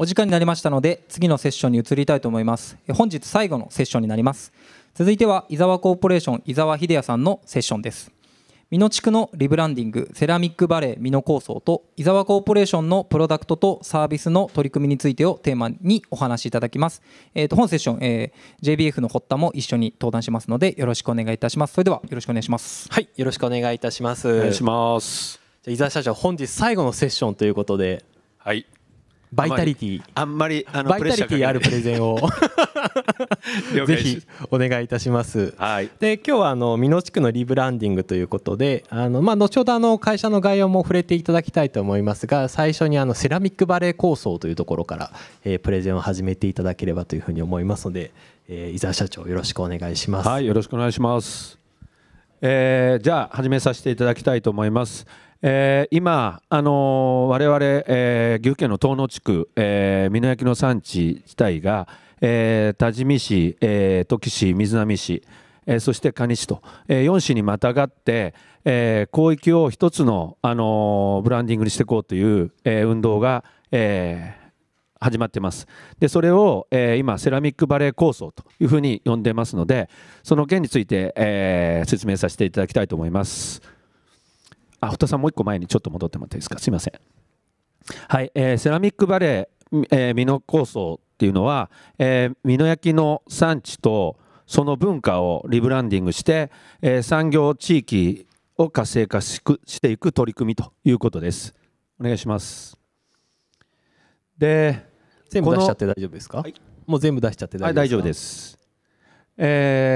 お時間になりましたので次のセッションに移りたいと思います本日最後のセッションになります続いては伊沢コーポレーション伊沢秀也さんのセッションです美濃地区のリブランディングセラミックバレー美濃構想と伊沢コーポレーションのプロダクトとサービスの取り組みについてをテーマにお話しいただきます、えー、と本セッション、えー、JBF の堀田も一緒に登壇しますのでよろしくお願いいたしますそれではよろしくお願いしますはいよろしくお願いいたしますお願いしますじゃ伊沢社長本日最後のセッションということではいバイタリティあんまりあのバイタリティあるプレゼンを ぜひお願いいたします。はい、で今日はあの美濃地区のリブランディングということであの、まあ、後ほどあの会社の概要も触れていただきたいと思いますが最初にあのセラミックバレー構想というところから、えー、プレゼンを始めていただければというふうに思いますので、えー、伊沢社長よろしくお願いします。はいよろしくお願いします、えー、じゃあ始めさせていただきたいと思います。えー、今、あのー、我々、えー、岐阜県の東野地区、えー、美濃焼の産地自体が、えー、多治見市、えー、土岐市瑞浪市、えー、そして蟹市と、えー、4市にまたがって、えー、広域を一つの、あのー、ブランディングにしていこうという、えー、運動が、えー、始まってます。で、それを、えー、今、セラミックバレー構想というふうに呼んでますので、その件について、えー、説明させていただきたいと思います。あ、堀田さんもう一個前にちょっと戻ってもらっていいですか。すみません。はい、えー、セラミックバレー、えー、美濃構想っていうのは、えー、美濃焼の産地とその文化をリブランディングして、えー、産業地域を活性化しくしていく取り組みということです。お願いします。で、全部出しちゃって大丈夫ですか？はい、もう全部出しちゃって大丈夫です、はい、大丈夫です。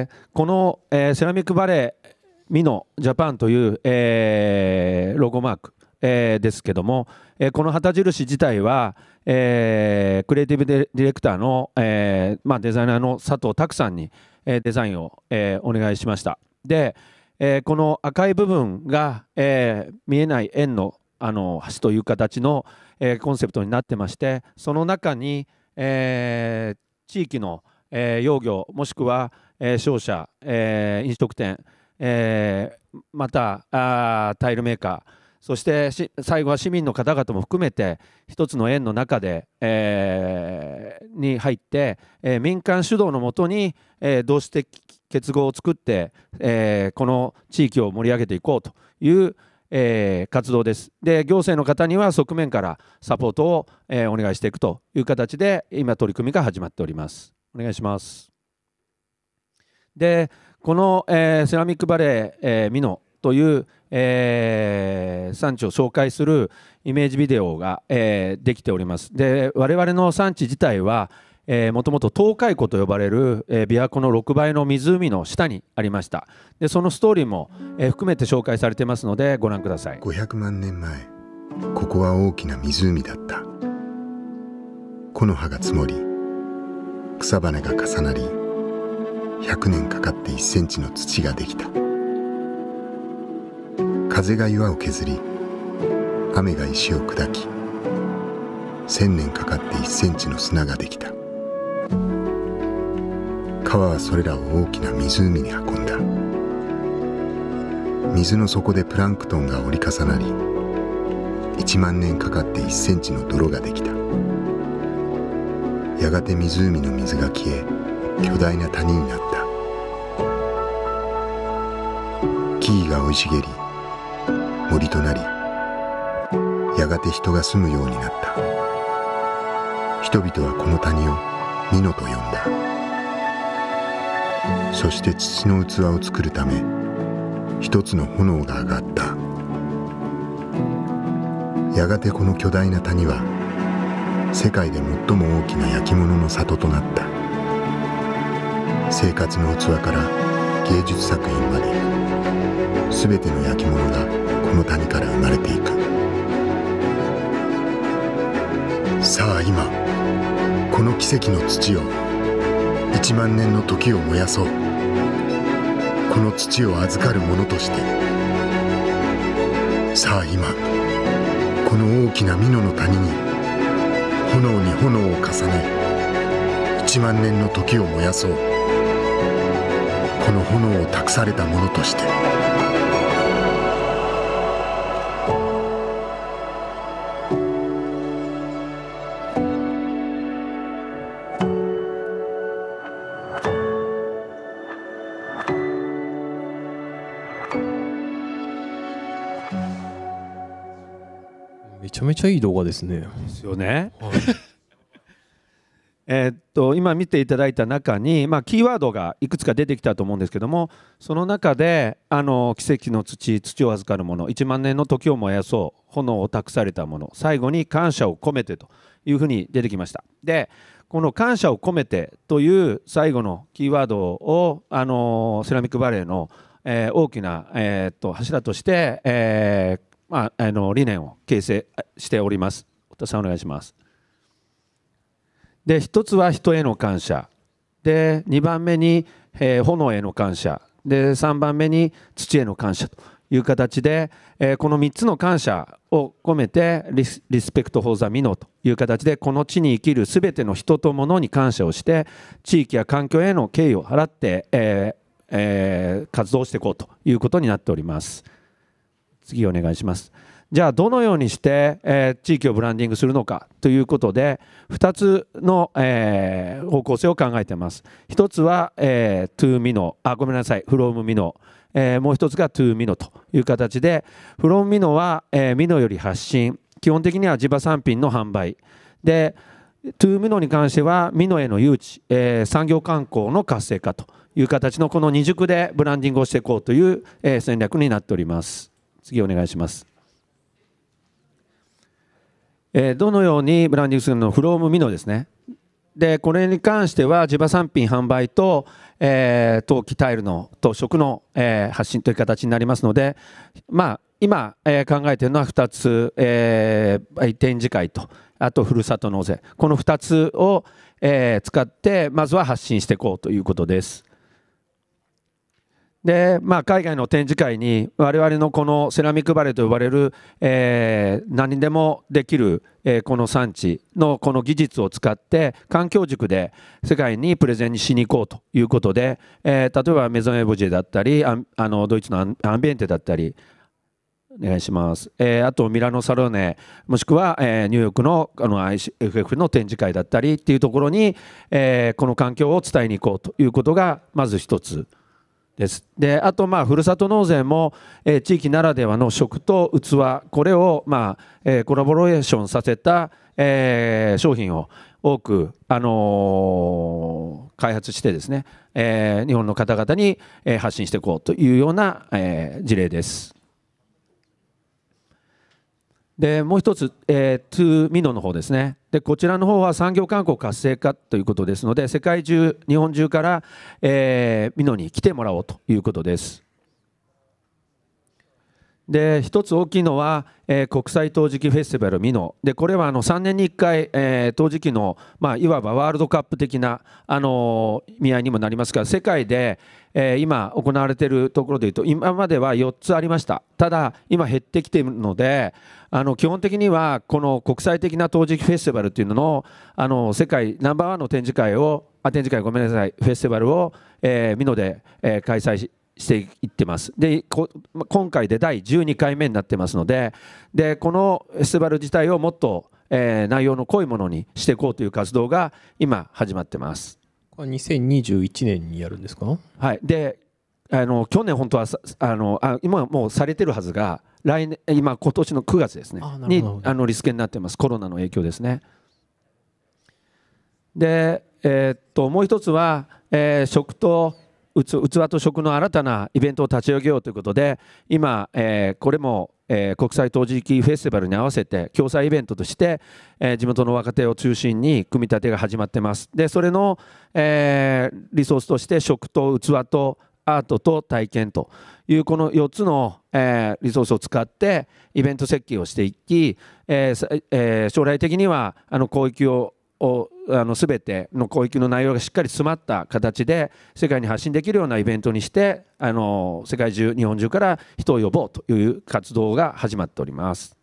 えー、この、えー、セラミックバレーミノジャパンという、えー、ロゴマーク、えー、ですけども、えー、この旗印自体は、えー、クリエイティブディレクターの、えーまあ、デザイナーの佐藤拓さんに、えー、デザインを、えー、お願いしました。で、えー、この赤い部分が、えー、見えない円のあの橋という形の、えー、コンセプトになってましてその中に、えー、地域の、えー、養魚もしくは、えー、商社、えー、飲食店、えー、またあタイルメーカーそして最後は市民の方々も含めて一つの円の中で、えー、に入って、えー、民間主導のもとに、えー、同志的結合を作って、えー、この地域を盛り上げていこうという、えー、活動です。で行政の方には側面からサポートを、えー、お願いしていくという形で今取り組みが始まっております。お願いします。でこの、えー、セラミックバレー、えー、美濃という、えー、産地を紹介するイメージビデオが、えー、できております。で我々の産地自体はもともと東海湖と呼ばれる、えー、琵琶湖の6倍の湖の下にありましたでそのストーリーも、えー、含めて紹介されてますのでご覧ください500万年前ここは大きな湖だった木の葉が積もり草花が重なり100年かかって1センチの土ができた風が岩を削り雨が石を砕き1,000年かかって1センチの砂ができた川はそれらを大きな湖に運んだ水の底でプランクトンが折り重なり1万年かかって1センチの泥ができたやがて湖の水が消え巨大な谷になった木々が生い茂り森となりやがて人が住むようになった人々はこの谷を美濃と呼んだそして土の器を作るため一つの炎が上がったやがてこの巨大な谷は世界で最も大きな焼き物の里となった生活の器から芸術作品まで全ての焼き物がこの谷から生まれていくさあ今この奇跡の土を1万年の時を燃やそうこの土を預かる者としてさあ今この大きな美濃の谷に炎に炎を重ね1万年の時を燃やそうこの炎を託されたものとしてめちゃめちゃいい動画ですね。ですよね。はいと今見ていただいた中に、まあ、キーワードがいくつか出てきたと思うんですけどもその中であの奇跡の土土を預かるもの1万年の時を燃やそう炎を託されたもの最後に感謝を込めてというふうに出てきましたでこの「感謝を込めて」という最後のキーワードをあのセラミックバレーの、えー、大きな、えー、っと柱として、えーまあ、あの理念を形成しております。お田さんお願いします。で1つは人への感謝で2番目に、えー、炎への感謝で3番目に土への感謝という形で、えー、この3つの感謝を込めてリス「リスペクト・フォー・ザ・ミノ」という形でこの地に生きる全ての人と物に感謝をして地域や環境への敬意を払って、えーえー、活動していこうということになっております。次お願いします。じゃあどのようにして、えー、地域をブランディングするのかということで2つの、えー、方向性を考えています1つは、えー、ミノ。me のあごめんなさいフロームミノ、えー、もう1つがトゥーミノという形でフロームミノは、えー、より発信基本的には地場産品の販売でゥーミノに関してはミノへの誘致、えー、産業観光の活性化という形のこの二軸でブランディングをしていこうという、えー、戦略になっております次お願いしますえー、どのようにブランディングするのフロームミノですね。で、これに関しては、地場産品販売と、えー、陶器タイルのと食の、えー、発信という形になりますので、まあ、今、えー、考えているのは2つ、えー、展示会と、あとふるさと納税、この2つを、えー、使って、まずは発信していこうということです。で、まあ、海外の展示会に我々のこのセラミックバレーと呼ばれる、えー、何でもできる、えー、この産地のこの技術を使って環境軸で世界にプレゼンにしに行こうということで、えー、例えばメゾン・エボジェだったりあのドイツのアンビエンテだったりお願いします、えー、あとミラノサロネもしくは、えー、ニューヨークのあの IFF の展示会だったりっていうところに、えー、この環境を伝えに行こうということがまず一つ。です。であとまあふるさと納税も、えー、地域ならではの食と器これをまあ、えー、コラボレーションさせた、えー、商品を多く、あの開発してですね、え日本の方々に、え発信していこうというような、え事例です。でもう一つ、えー、トゥーミノの方ですねでこちらの方は産業観光活性化ということですので世界中日本中から、えー、ミノに来てもらおうということです。で一つ大きいのは、えー、国際陶磁器フェスティバル美濃でこれはあの3年に1回、えー、陶磁器の、まあ、いわばワールドカップ的な、あのー、合いにもなりますが世界で、えー、今行われているところでいうと今までは4つありましたただ今減ってきているのであの基本的にはこの国際的な陶磁器フェスティバルというのの、あのー、世界ナンバーワンの展示会をあ展示会ごめんなさいフェスティバルを、えー、美濃で、えー、開催していってますで今回で第12回目になってますのででこのフェスティバル自体をもっと、えー、内容の濃いものにしていこうという活動が今始まってますこれ2021年にやるんですかはいであの去年本当はあのあ今もうされてるはずが来年今今年の9月ですねにあのリスケになってますコロナの影響ですねでえー、っともう一つは、えー、食と器と食の新たなイベントを立ち上げようということで今、えー、これも、えー、国際陶磁器フェスティバルに合わせて共催イベントとして、えー、地元の若手を中心に組み立てが始まってますでそれの、えリソースとして食と器とアートと体験というこの4つの、えリソースを使ってイベント設計をしていき、ええ将来的にはあの広域ををあの全ての広域の内容がしっかり詰まった形で世界に発信できるようなイベントにしてあの世界中日本中から人を呼ぼうという活動が始まっております。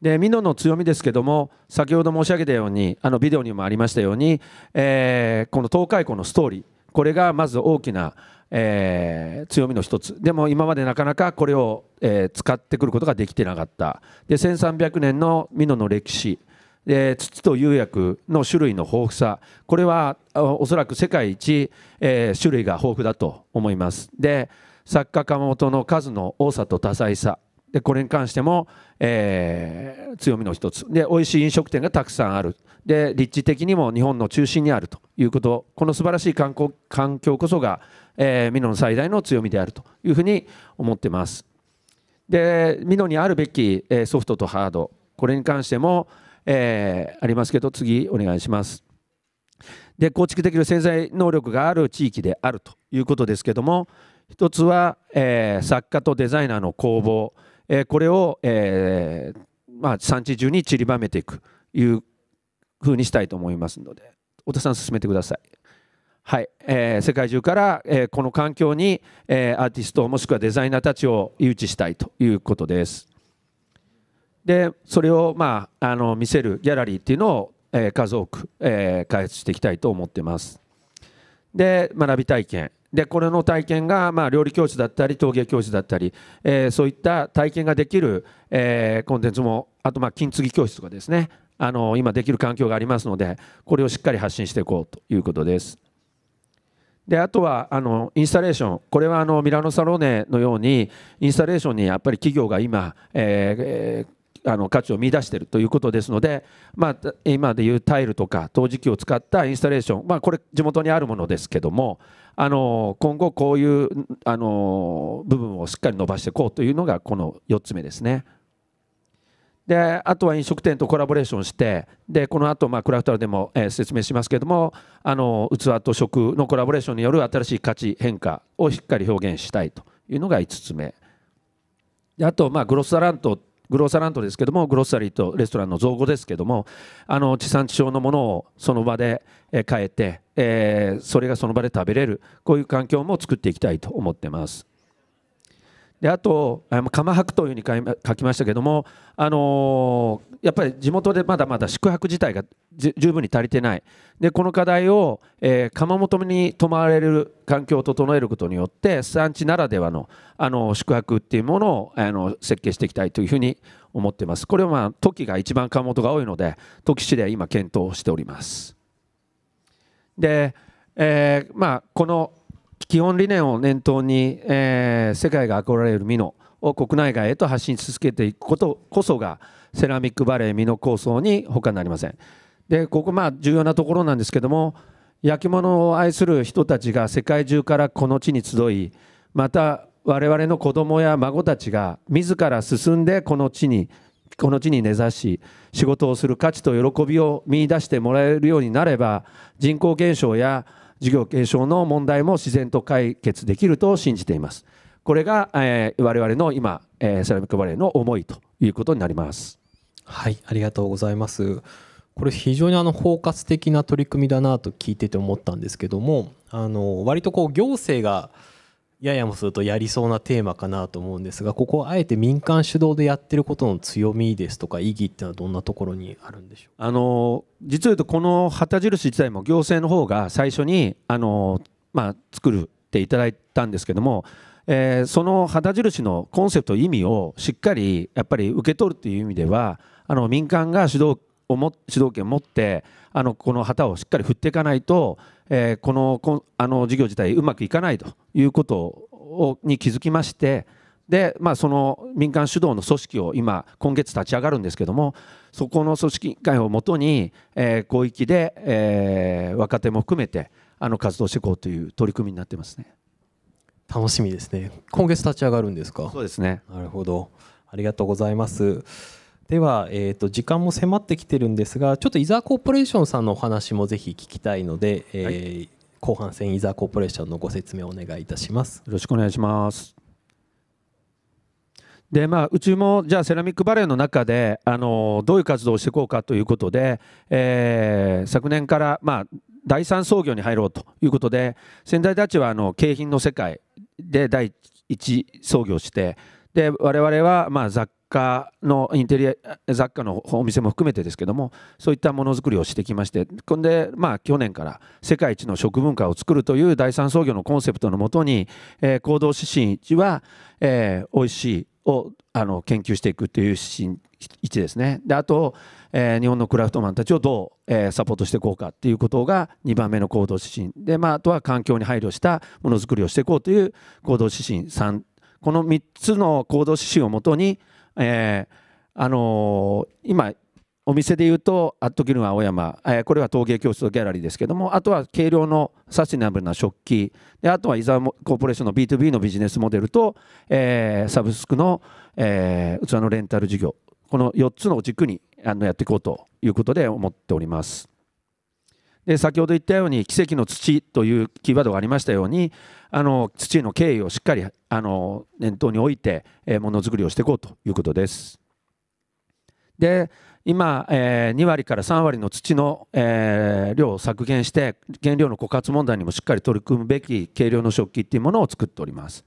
でミノの強みですけども先ほど申し上げたようにあのビデオにもありましたように、えー、この東海湖のストーリーこれがまず大きな、えー、強みの一つでも今までなかなかこれを、えー、使ってくることができてなかったで1300年の美濃の歴史え土と釉薬の種類の豊富さこれはおそらく世界一、え種類が豊富だと思いますで作家窯元の数の多さと多彩さでこれに関しても、えー、強みの一つで美味しい飲食店がたくさんあるで立地的にも日本の中心にあるということこの素晴らしい観光環境こそが、えー、美濃の最大の強みであるというふうに思ってますで美濃にあるべき、えー、ソフトとハードこれに関しても、えー、ありますけど次お願いします。で構築できる潜在能力がある地域であるということですけども一つは、えー、作家とデザイナーの工房、えー、これを、えーまあ、産地中に散りばめていくいうふうにしたいと思いますので太田さん進めてください。はいえー、世界中から、えー、この環境に、えー、アーティストもしくはデザイナーたちを誘致したいということです。でそれを、まあ、あの見せるギャラリーっていうのを、えー、数多く、えー、開発していきたいと思ってます。で学び体験でこれの体験が、まあ、料理教室だったり陶芸教室だったり、えー、そういった体験ができる、えー、コンテンツもあと、まあ、金継ぎ教室とかですねあの今できる環境がありますのでこれをしっかり発信していこうということです。であとはあのインスタレーションこれはあのミラノサロネのようにインスタレーションにやっぱり企業が今、えー、あの価値を見出しているということですので、まあ、今でいうタイルとか陶磁器を使ったインスタレーション、まあ、これ地元にあるものですけどもあの今後こういうあの部分をしっかり伸ばしていこうというのがこの4つ目ですね。であとは飲食店とコラボレーションしてでこの後、まあクラフトラでも、えー、説明しますけどもあの器と食のコラボレーションによる新しい価値変化をしっかり表現したいというのが5つ目であと、まあ、グロスタラントグローサランドですけどもグロッサリーとレストランの造語ですけどもあの地産地消のものをその場で変えて、えー、それがその場で食べれるこういう環境も作っていきたいと思ってます。であと「釜泊」というふうに書きましたけども、あのー、やっぱり地元でまだまだ宿泊自体が十分に足りてないでこの課題を、えー、窯元に泊まれる環境を整えることによって産地ならではの、あのー、宿泊っていうものを、あのー、設計していきたいというふうに思ってますこれはまあトキが一番窯元が多いのでトキ市で今検討しておりますで、えー、まあこの基本理念を念頭に、えー、世界が憧れる美濃を国内外へと発信し続けていくことこそがセラミックバレー美濃構想に他なりません。でここまあ重要なところなんですけども焼き物を愛する人たちが世界中からこの地に集いまた我々の子供や孫たちが自ら進んでこの地にこの地に根ざし仕事をする価値と喜びを見いだしてもらえるようになれば人口減少や事業継承の問題も自然と解決できると信じています。これが、えー、我々の今、えー、セラミックバレーの思いということになります。はい、ありがとうございます。これ非常にあの包括的な取り組みだなと聞いてて思ったんですけども、あの割とこう行政がややもするとやりそうなテーマかなと思うんですがここはあえて民間主導でやってることの強みですとか意義っていうのはどんなところにあるんでしょうあの実を言うとこの旗印自体も行政の方が最初にあの、まあ、作るっていただいたんですけどもえー、その旗印のコンセプト意味をしっかりやっぱり受け取るという意味ではあの民間が主導をも主導権を持ってあのこの旗をしっかり振っていかないと、えー、このこあの事業自体うまくいかないということをに気づきましてで、まあ、その民間主導の組織を今今月立ち上がるんですけどもそこの組織委員会をもとに、えー、広域で、えー、若手も含めてあの活動していこうという取り組みになってますね。楽しみですね。今月立ち上がるんですか。そうですね。なるほど。ありがとうございます。では、えーと、時間も迫ってきてるんですがちょっと伊沢コーポレーションさんのお話もぜひ聞きたいので、えー、はい、後半戦伊沢コーポレーションのご説明をお願いいたします。よろしくお願いしますでまあ、うちもじゃあセラミックバレーの中であのどういう活動をしていこうかということで、えー、昨年から、まあ、第三創業に入ろうということで先代たちはあの景品の世界で第一創業してで我々はまあ雑家のインテリア雑貨のお店も含めてですけどもそういったものづくりをしてきましてこんでまあ去年から世界一の食文化を作るという第三創業のコンセプトのもとに、えー、行動指針1は、えー、美味しいをあの研究していくという指針1ですねであと、えー、日本のクラフトマンたちをどう、えー、サポートしていこうかっていうことが2番目の行動指針で、まあ、あとは環境に配慮したものづくりをしていこうという行動指針3この3つの行動指針をもとにえーあのー、今お店でいうとアットギルン青山、えー、これは陶芸教室とギャラリーですけどもあとは軽量のサスティナブルな食器であとは伊沢コーポレーションの B2B のビジネスモデルと、えー、サブスクの、えー、器のレンタル事業この4つの軸にあのやっていこうということで思っております。で先ほど言ったように「奇跡の土」というキーワードがありましたようにあの土の経緯をしっかりあの念頭に置いてものづくりをしていこうということです。で今、えー、2割から3割の土の、えー、量を削減して原料の枯渇問題にもしっかり取り組むべき軽量の食器っていうものを作っております。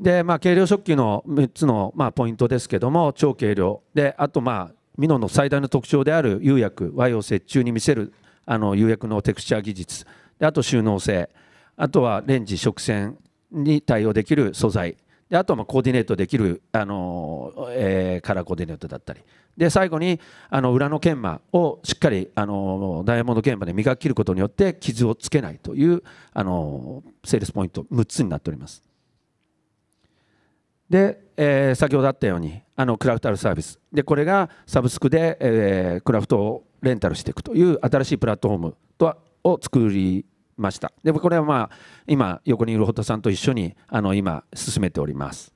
で、まあ、軽量食器の3つの、まあ、ポイントですけども超軽量であとまあミノの最大の特徴である釉薬和洋折衷に見せるあの釉薬のテクスチャー技術であと収納性あとはレンジ食洗に対応できる素材であとはまコーディネートできる、あのえー、カラーコーディネートだったりで最後にあの裏の研磨をしっかり、あのダイヤモンド研磨で磨き切ることによって傷をつけないという、あのセールスポイント6つになっております。で、えー、先ほどあったようにあのクラフトあるサービスでこれがサブスクで、えー、クラフトをレンタルしていくという新しいプラットフォームとはを作りましたでこれはまあ今横にいる堀田さんと一緒にあの今進めております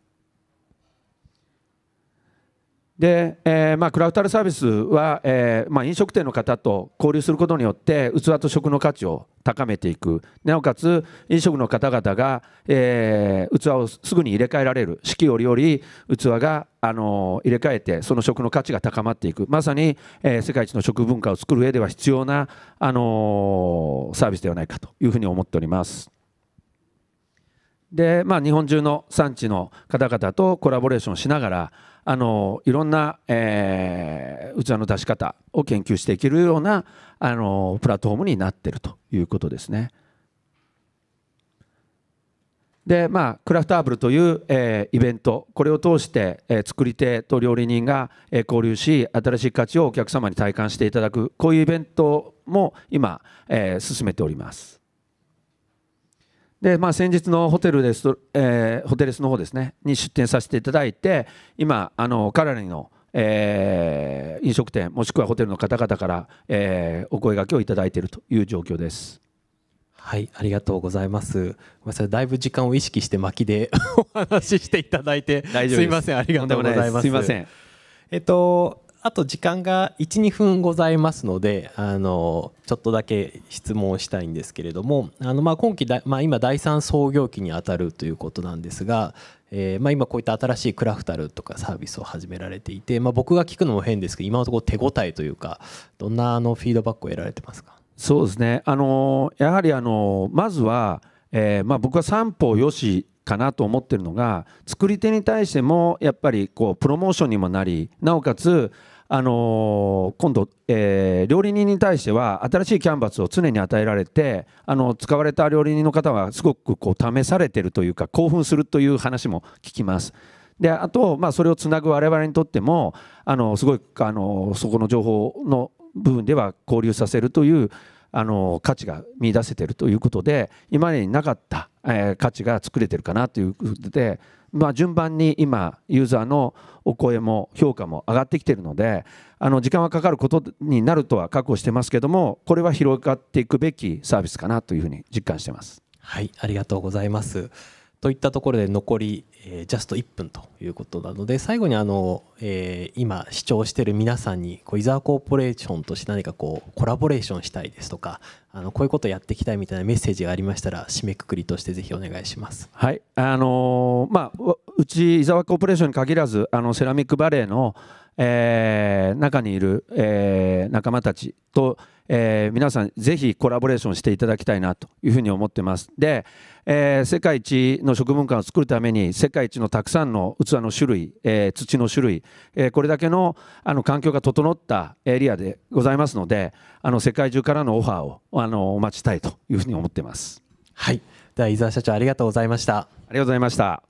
で、えー、まあ、クラフタルサービスは、えー、まあ、飲食店の方と交流することによって器と食の価値を高めていくなおかつ飲食の方々が、えー、器をすぐに入れ替えられる四季折々器が、あの入れ替えてその食の価値が高まっていくまさに、え世界一の食文化を作る上では必要な、あのサービスではないかというふうに思っております。でまあ、日本中の産地の方々とコラボレーションしながらあのいろんな、えー、器の出し方を研究していけるようなあのプラットフォームになってるということですね。でまあ、クラフトアーブルという、えー、イベントこれを通して、えー、作り手と料理人が、えー、交流し新しい価値をお客様に体感していただくこういうイベントも今、えー、進めております。で、まあ、先日のホテルです、えー、ホテルスの方ですねに出店させていただいて今あのカラリの、えー、飲食店もしくはホテルの方々から、えー、お声がけをいただいているという状況です。はい、ありがとうございます。ごめんだいぶ時間を意識して巻きで お話ししていただいて、すいません、ありがとうございます。すいません。えっと、あと時間が12分ございますのであのちょっとだけ質問をしたいんですけれどもあのまあ今期だ、まあ、今第3創業期にあたるということなんですが、えー、まあ今こういった新しいクラフタルとかサービスを始められていて、まあ、僕が聞くのも変ですけど今のところ手応えというかどんなあのフィードバックを得られてますかそうですねあのやはりあのまずは、えー、まあ僕は三方よしかなと思ってるのが作り手に対してもやっぱりこうプロモーションにもなりなおかつあのー、今度、えー、料理人に対しては新しいキャンバスを常に与えられてあの使われた料理人の方はすごくこう試されてるというか興奮するという話も聞きます。であと、まあ、それをつなぐ我々にとってもあのすごいあのそこの情報の部分では交流させるというあの価値が見出せてるということで今までになかった、えー、価値が作れてるかなということでまあ、順番に今ユーザーのお声も評価も上がってきているのであの時間はかかることになるとは覚悟してますけどもこれは広がっていくべきサービスかなというふうに実感してます。はいありがとうございます。といったところで残り、えー、ジャスト1分ということなので最後にあの、えー、今視聴している皆さんにこう伊沢コーポレーションとして何かこうコラボレーションしたいですとかあのこういうことやっていきたいみたいなメッセージがありましたら締めくくりとしてぜひお願いします。はいあのー、まあ、うち伊沢コーポレーションに限らずあのセラミックバレーのえー、中にいる、えー、仲間たちと、えー、皆さんぜひコラボレーションしていただきたいなというふうに思ってます。で、え世界一の食文化を作るために世界一のたくさんの器の種類、え土の種類、えこれだけのあの環境が整ったエリアでございますのであの世界中からのオファーをあのお待ちしたいというふうに思ってます。はい、では伊沢社長ありがとうございました。ありがとうございました。